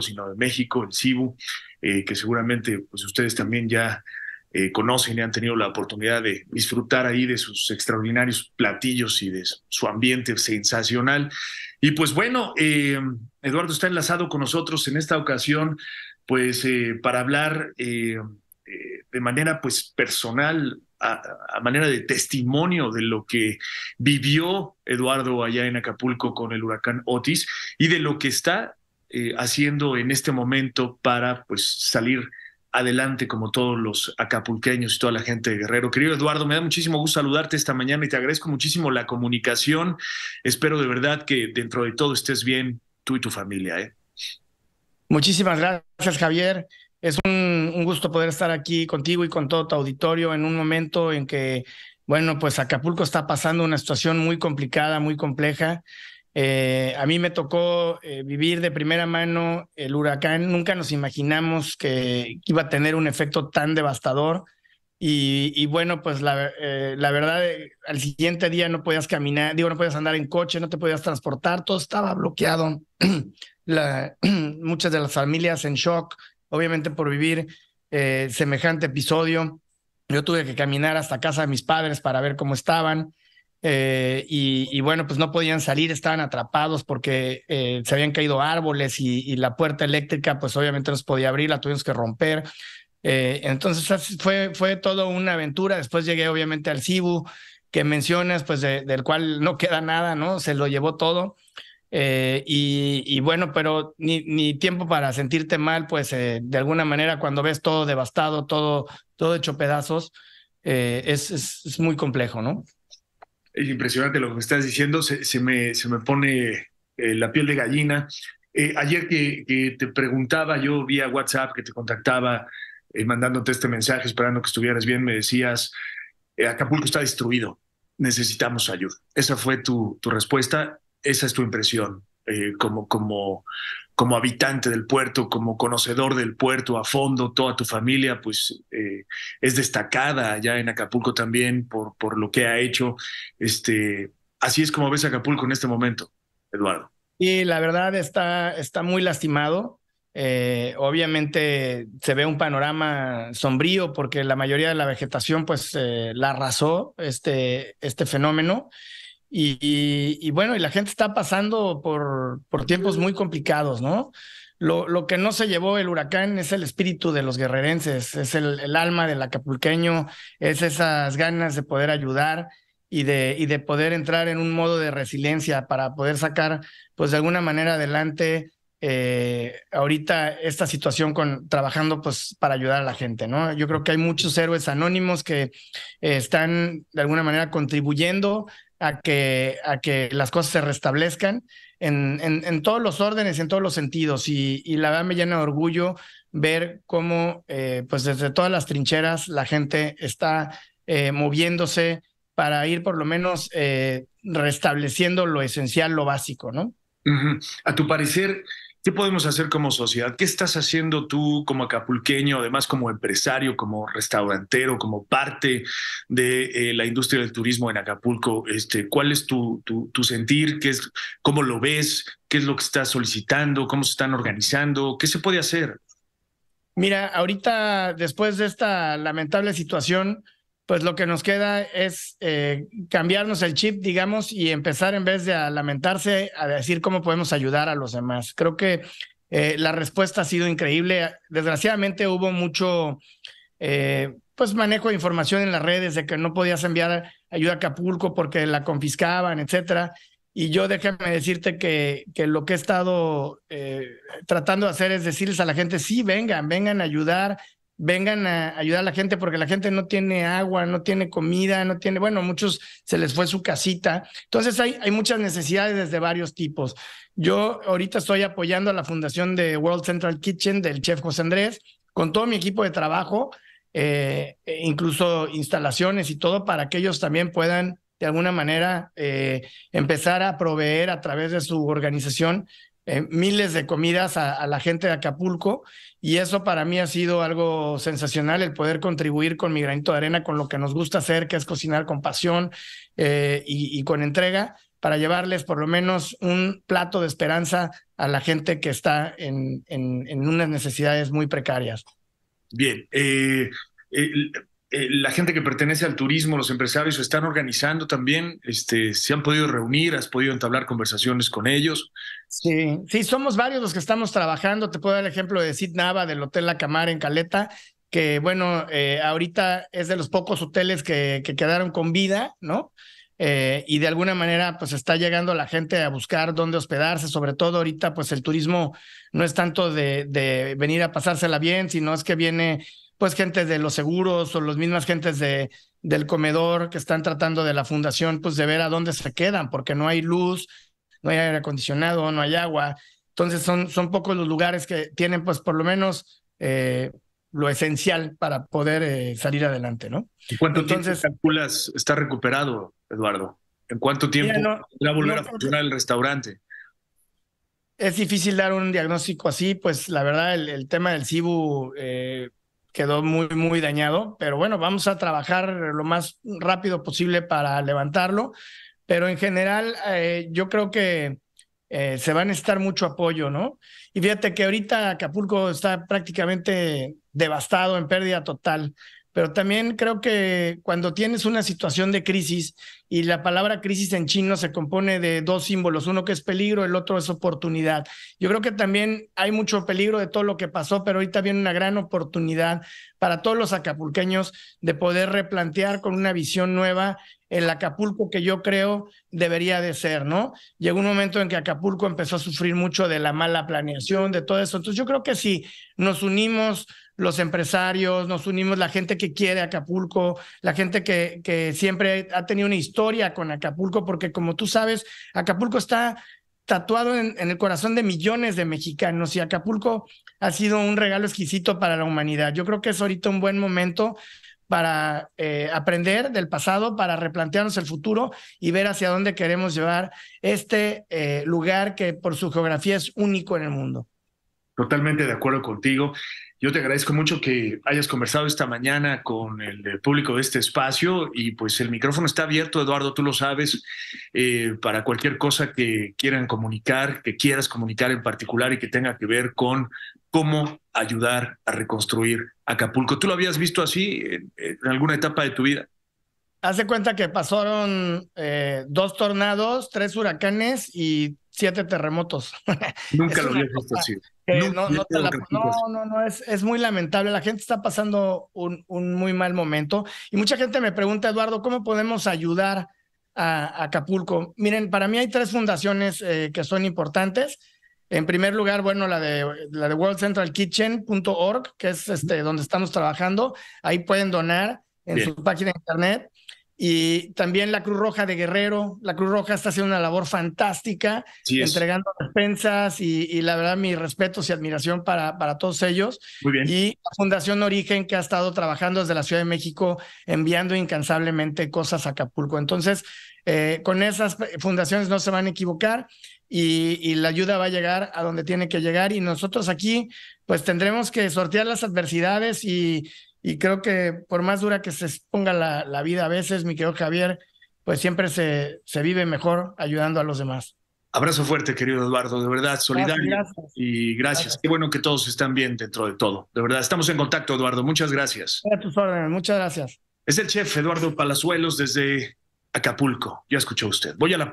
sino de México, el CIBU, eh, que seguramente pues, ustedes también ya eh, conocen y han tenido la oportunidad de disfrutar ahí de sus extraordinarios platillos y de su ambiente sensacional. Y pues bueno, eh, Eduardo está enlazado con nosotros en esta ocasión, pues para hablar de manera pues personal, a, manera de testimonio de lo que vivió Eduardo allá en Acapulco con el huracán Otis y de lo que está eh, haciendo en este momento para pues, salir adelante como todos los acapulqueños y toda la gente de Guerrero. Querido Eduardo, me da muchísimo gusto saludarte esta mañana y te agradezco muchísimo la comunicación. Espero de verdad que dentro de todo estés bien tú y tu familia. ¿eh? Muchísimas gracias, Javier. Es un, un, gusto poder estar aquí contigo y con todo tu auditorio en un momento en que, bueno, pues Acapulco está pasando una situación muy complicada, muy compleja. Eh, a mí me tocó eh, vivir de primera mano el huracán. Nunca nos imaginamos que iba a tener un efecto tan devastador. Y, bueno, pues la, eh, verdad, al siguiente día no podías caminar, digo, no podías andar en coche, no te podías transportar, todo estaba bloqueado. muchas de las familias en shock, obviamente por vivir semejante episodio. Yo tuve que caminar hasta casa de mis padres para ver cómo estaban. Eh, y, bueno, pues no podían salir, estaban atrapados porque eh, se habían caído árboles y, la puerta eléctrica, pues obviamente no se podía abrir, la tuvimos que romper. Eh, entonces fue, fue todo una aventura. Después llegué obviamente al Cibu, que mencionas, pues del cual no queda nada, ¿no? Se lo llevó todo. y, bueno, pero ni, ni, tiempo para sentirte mal, pues de alguna manera cuando ves todo devastado, todo, todo hecho pedazos, es, es, muy complejo, ¿no? es impresionante lo que estás diciendo, se, me, se me, pone eh, la piel de gallina. Eh, ayer que, te preguntaba yo vía WhatsApp, que te contactaba eh, mandándote este mensaje, esperando que estuvieras bien, me decías, Acapulco está destruido, necesitamos ayuda. Esa fue tu, tu respuesta, esa es tu impresión como, como, como habitante del puerto, como conocedor del puerto a fondo, toda tu familia, pues eh, es destacada allá en Acapulco también por, por lo que ha hecho. Este, así es como ves Acapulco en este momento, Eduardo. Y la verdad está, está muy lastimado. Eh, obviamente se ve un panorama sombrío porque la mayoría de la vegetación pues eh, la arrasó este, este fenómeno. Y, bueno, y la gente está pasando por, por tiempos muy complicados, ¿no? Lo, lo, que no se llevó el huracán es el espíritu de los guerrerenses, es el, alma del acapulqueño, es esas ganas de poder ayudar y de, y de poder entrar en un modo de resiliencia para poder sacar, pues de alguna manera adelante eh, ahorita esta situación con trabajando pues para ayudar a la gente, ¿no? Yo creo que hay muchos héroes anónimos que eh, están de alguna manera contribuyendo a que, a que las cosas se restablezcan en, en, todos los órdenes, en todos los sentidos. Y, la verdad me llena de orgullo ver cómo, eh, pues desde todas las trincheras, la gente está eh, moviéndose para ir por lo menos eh, restableciendo lo esencial, lo básico, ¿no? A tu parecer, ¿Qué podemos hacer como sociedad? ¿Qué estás haciendo tú como acapulqueño, además como empresario, como restaurantero, como parte de eh, la industria del turismo en Acapulco? Este, ¿Cuál es tu, sentir? ¿Cómo lo ves? ¿Qué es lo que estás solicitando? ¿Cómo se están organizando? ¿Qué se puede hacer? Mira, ahorita, después de esta lamentable situación, pues lo que nos queda es eh, cambiarnos el chip, digamos, y empezar en vez de lamentarse, a decir cómo podemos ayudar a los demás. Creo que eh, la respuesta ha sido increíble. Desgraciadamente hubo mucho... Eh, pues manejo de información en las redes de que no podías enviar ayuda a Acapulco porque la confiscaban, etcétera. Y yo déjame decirte que, lo que he estado tratando de hacer es decirles a la gente, sí, vengan, vengan a ayudar, vengan a ayudar a la gente porque la gente no tiene agua, no tiene comida, no tiene, bueno, muchos se les fue su casita. Entonces hay, hay muchas necesidades de varios tipos. Yo ahorita estoy apoyando a la fundación de World Central Kitchen del chef José Andrés con todo mi equipo de trabajo, eh, e incluso instalaciones y todo para que ellos también puedan de alguna manera eh, empezar a proveer a través de su organización eh, miles de comidas a, la gente de Acapulco y eso para mí ha sido algo sensacional, el poder contribuir con mi granito de arena, con lo que nos gusta hacer, que es cocinar con pasión eh, y, con entrega, para llevarles por lo menos un plato de esperanza a la gente que está en, en, en unas necesidades muy precarias. Bien, eh, eh, la gente que pertenece al turismo, los empresarios, se están organizando también, este, se han podido reunir, has podido entablar conversaciones con ellos. Sí, sí, somos varios los que estamos trabajando. Te puedo dar el ejemplo de Sid Nava del Hotel La Camar en Caleta, que bueno, eh, ahorita es de los pocos hoteles que, quedaron con vida, ¿no? Eh, y de alguna manera pues está llegando la gente a buscar dónde hospedarse, sobre todo ahorita pues el turismo no es tanto de venir a pasársela bien, sino es que viene pues gente de los seguros o las mismas gentes de, del comedor que están tratando de la fundación, pues de ver a dónde se quedan, porque no hay luz, no hay aire acondicionado, no hay agua. Entonces son, son pocos los lugares que tienen pues por lo menos eh, lo esencial para poder eh, salir adelante, ¿no? ¿Y cuánto tiempo calculas está recuperado, Eduardo? ¿En cuánto tiempo no, a volver a funcionar el restaurante? Es difícil dar un diagnóstico así, pues la verdad el, tema del CIBU eh, quedó muy, muy dañado, pero bueno, vamos a trabajar lo más rápido posible para levantarlo, pero en general eh, yo creo que eh, se va a necesitar mucho apoyo, ¿no? Y fíjate que ahorita Acapulco está prácticamente devastado en pérdida total pero también creo que cuando tienes una situación de crisis y la palabra crisis en chino se compone de dos símbolos, uno que es peligro, el otro es oportunidad. Yo creo que también hay mucho peligro de todo lo que pasó, pero ahorita viene una gran oportunidad para todos los acapulqueños de poder replantear con una visión nueva el Acapulco que yo creo debería de ser, ¿no? Llegó un momento en que Acapulco empezó a sufrir mucho de la mala planeación, de todo eso. Entonces yo creo que si nos unimos los empresarios, nos unimos la gente que quiere Acapulco, la gente que, que siempre ha tenido una historia con Acapulco, porque como tú sabes, Acapulco está tatuado en, el corazón de millones de mexicanos y Acapulco ha sido un regalo exquisito para la humanidad. Yo creo que es ahorita un buen momento para eh, aprender del pasado, para replantearnos el futuro y ver hacia dónde queremos llevar este eh, lugar que por su geografía es único en el mundo. Totalmente de acuerdo contigo. Yo te agradezco mucho que hayas conversado esta mañana con el público de este espacio y pues el micrófono está abierto, Eduardo, tú lo sabes, eh, para cualquier cosa que quieran comunicar, que quieras comunicar en particular y que tenga que ver con cómo ayudar a reconstruir Acapulco. ¿Tú lo habías visto así en alguna etapa de tu vida? Hace cuenta que pasaron eh, dos tornados, tres huracanes y siete terremotos. Nunca lo había visto así. no, no, no, es, muy lamentable. La gente está pasando un, muy mal momento. Y mucha gente me pregunta, Eduardo, ¿cómo podemos ayudar a, Acapulco? Miren, para mí hay tres fundaciones eh, que son importantes. En primer lugar, bueno, la de, la de worldcentralkitchen.org, que es este, donde estamos trabajando. Ahí pueden donar en su página de internet. Y también la Cruz Roja de Guerrero. La Cruz Roja está haciendo una labor fantástica, entregando despensas y, la verdad mis respetos y admiración para, para todos ellos. Y la Fundación Origen que ha estado trabajando desde la Ciudad de México, enviando incansablemente cosas a Acapulco. Entonces, eh, con esas fundaciones no se van a equivocar. Y, y, la ayuda va a llegar a donde tiene que llegar y nosotros aquí pues tendremos que sortear las adversidades y, y creo que por más dura que se ponga la, vida a veces, mi querido Javier, pues siempre se, se, vive mejor ayudando a los demás. Abrazo fuerte, querido Eduardo, de verdad, solidario. Y gracias. Qué bueno que todos están bien dentro de todo. De verdad, estamos en contacto, Eduardo. Muchas gracias. A tus órdenes, muchas gracias. Es el chef Eduardo Palazuelos desde Acapulco. Ya escuchó usted. Voy a la